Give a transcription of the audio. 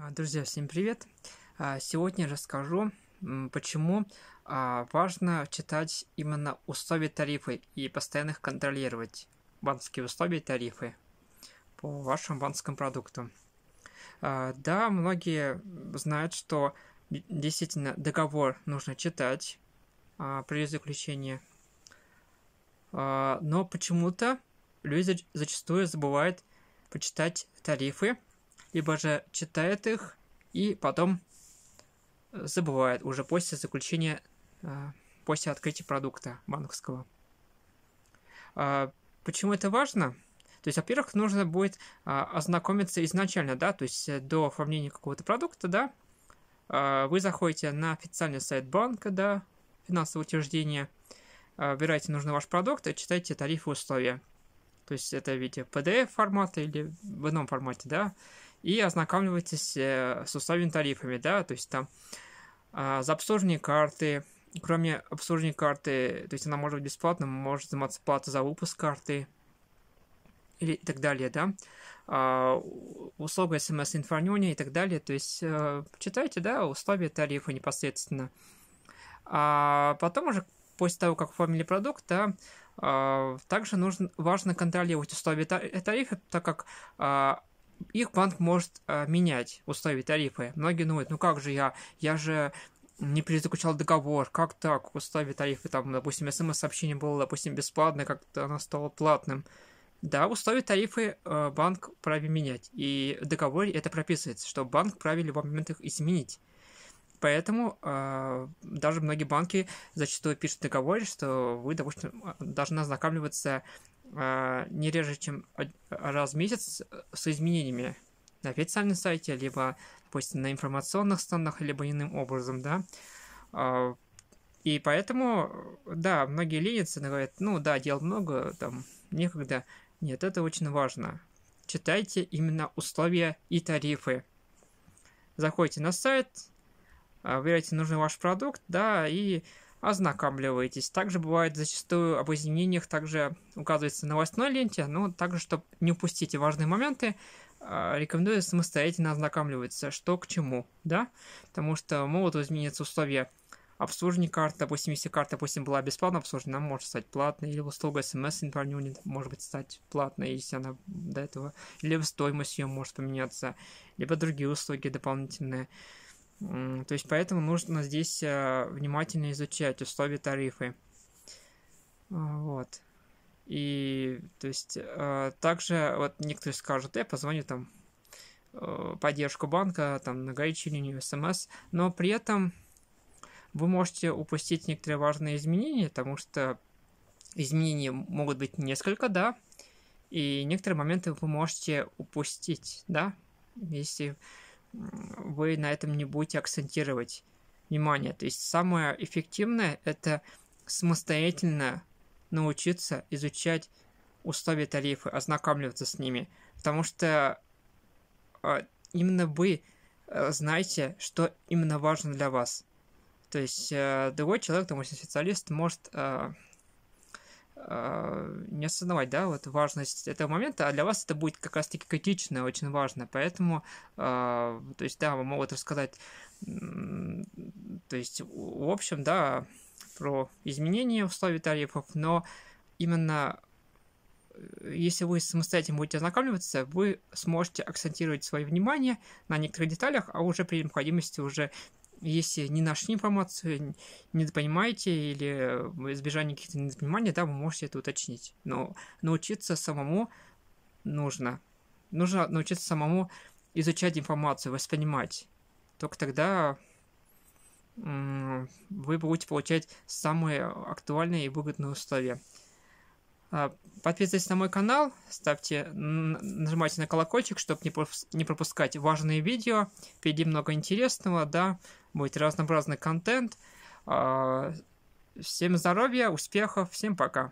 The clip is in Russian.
А, друзья, всем привет! А, сегодня расскажу, почему а, важно читать именно условия тарифы и постоянно их контролировать. Банковские условия и тарифы по вашему банковскому продукту. Да, многие знают, что действительно договор нужно читать при заключении, но почему-то люди зачастую забывают почитать тарифы либо же читает их и потом э, забывает уже после заключения, э, после открытия продукта банковского. А, почему это важно? То есть, во-первых, нужно будет а, ознакомиться изначально, да, то есть э, до оформления какого-то продукта, да, а, вы заходите на официальный сайт банка, да, финансового учреждения, выбираете нужный ваш продукт и читаете тарифы и условия. То есть это в виде PDF формата или в ином формате, да и ознакомливайтесь э, с условиями тарифами, да, то есть там а, за обслуживание карты, кроме обслуживания карты, то есть она может быть бесплатно, может заниматься плата за выпуск карты или и так далее, да, а, услуга смс информирования и так далее, то есть э, читайте, да, условия тарифа непосредственно. А потом уже после того, как оформили продукт, да, а, также нужно, важно контролировать условия тарифа, так как а, их банк может э, менять условия тарифы. Многие думают, ну как же я, я же не перезаключал договор, как так, условия тарифы, там, допустим, смс-сообщение было, допустим, бесплатное, как-то оно стало платным. Да, условия тарифы э, банк праве менять, и в договоре это прописывается, что банк праве в любой момент их изменить. Поэтому э, даже многие банки зачастую пишут договоры, что вы, допустим, должны ознакомливаться э, не реже, чем раз в месяц с изменениями на официальном сайте, либо, допустим, на информационных станах, либо иным образом, да. Э, и поэтому, да, многие ленятся, говорят, ну да, дел много, там, некогда. Нет, это очень важно. Читайте именно условия и тарифы. Заходите на сайт, а, выбираете нужный ваш продукт, да, и ознакомливаетесь. Также бывает зачастую об изменениях также указывается в новостной ленте, но также, чтобы не упустить важные моменты, а, рекомендую самостоятельно ознакомливаться, что к чему, да, потому что могут измениться условия обслуживание карты, допустим, если карта, допустим, была бесплатно обслужена, она может стать платной, или услуга смс интернет может быть стать платной, если она до этого, либо стоимость ее может поменяться, либо другие услуги дополнительные. То есть поэтому нужно здесь а, внимательно изучать условия тарифы. А, вот. И то есть а, также вот некоторые скажут, я позвоню там э, поддержку банка, там на горячую линию смс, но при этом вы можете упустить некоторые важные изменения, потому что изменения могут быть несколько, да, и некоторые моменты вы можете упустить, да, если вы на этом не будете акцентировать внимание. То есть самое эффективное – это самостоятельно научиться изучать условия тарифы, ознакомливаться с ними. Потому что а, именно вы э, знаете, что именно важно для вас. То есть э, другой человек, допустим, специалист, может э, а, не осознавать, да, вот важность этого момента, а для вас это будет как раз-таки критично, очень важно, поэтому, а, то есть, да, вам могут рассказать, то есть, в общем, да, про изменения в слове тарифов, но именно э, если вы самостоятельно будете ознакомливаться, вы сможете акцентировать свое внимание на некоторых деталях, а уже при необходимости уже если не нашли информацию, не понимаете или э, избежание каких-то недопониманий, да, вы можете это уточнить. Но научиться самому нужно. Нужно научиться самому изучать информацию, воспринимать. Только тогда вы будете получать самые актуальные и выгодные условия. А, подписывайтесь на мой канал, ставьте, нажимайте на колокольчик, чтобы не пропускать важные видео. Впереди много интересного, да будет разнообразный контент. А, всем здоровья, успехов, всем пока.